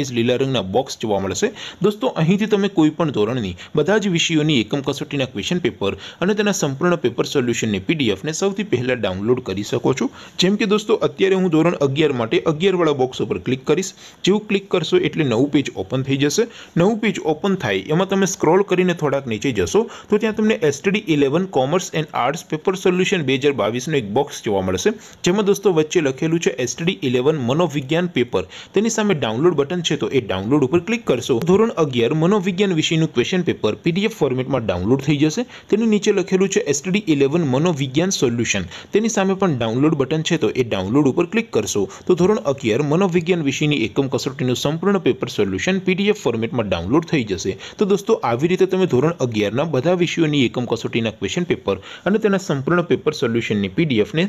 wise લીલા રંગના box જોવા મળશે દોસ્તો અહીંથી તમે કોઈપણ ધોરણની બધા જ વિષયોની એકમ કસોટીના ક્વેશ્ચન પેપર અને તેના સંપૂર્ણ પેપર સોલ્યુશનની પીડીએફને સૌથી પહેલાં ડાઉનલોડ કરી શકો છો જેમ કે દોસ્તો અત્યારે હું ધોરણ અગિયાર માટે અગિયારવાળા બોક્સ ઉપર ક્લિક કરીશ જેવું ક્લિક કરશો એટલે નવું પેજ ઓપન થઈ જશે નવું પેજ ઓપન થાય એમાં તમે સ્ક્રોલ કરીને થોડાક નીચે જશો તો ત્યાં તમને STD eleven commerce and arts paper solution બે હજાર બાવીસનો એક બોક્સ જોવા મળશે જેમાં દોસ્તો વચ્ચે લખેલું છે એસટીડી ઇલેવન મનોવિજ્ઞાન પેપર તેની સામે ડાઉનલોડ બટન છે છે તો એ ડાઉનલોડ ઉપર ક્લિક કરશો ધોરણ અગિયાર મનોવિજ્ઞાન વિષયનું ક્વેશ્ચન પેપર પીડીએફ ફોર્મેટમાં ડાઉનલોડ થઈ જશે તેની નીચે લખેલું છે એસટીડી ઇલેવન મનોવિજ્ઞાન સોલ્યુશન તેની સામે પણ ડાઉનલોડ બટન છે તો એ ડાઉનલોડ ઉપર ક્લિક કરશો તો ધોરણ અગિયાર મનોવિજ્ઞાન વિષયની એકમ કસોટીનું સંપૂર્ણ પેપર સોલ્યુશન પીડીએફ ફોર્મેટમાં ડાઉનલોડ થઈ જશે તો દોસ્તો આવી રીતે તમે ધોરણ અગિયારના બધા વિષયોની એકમ કસોટીના ક્વેશ્ચન પેપર અને તેના સંપૂર્ણ પેપર સોલ્યુશનની પીડીએફને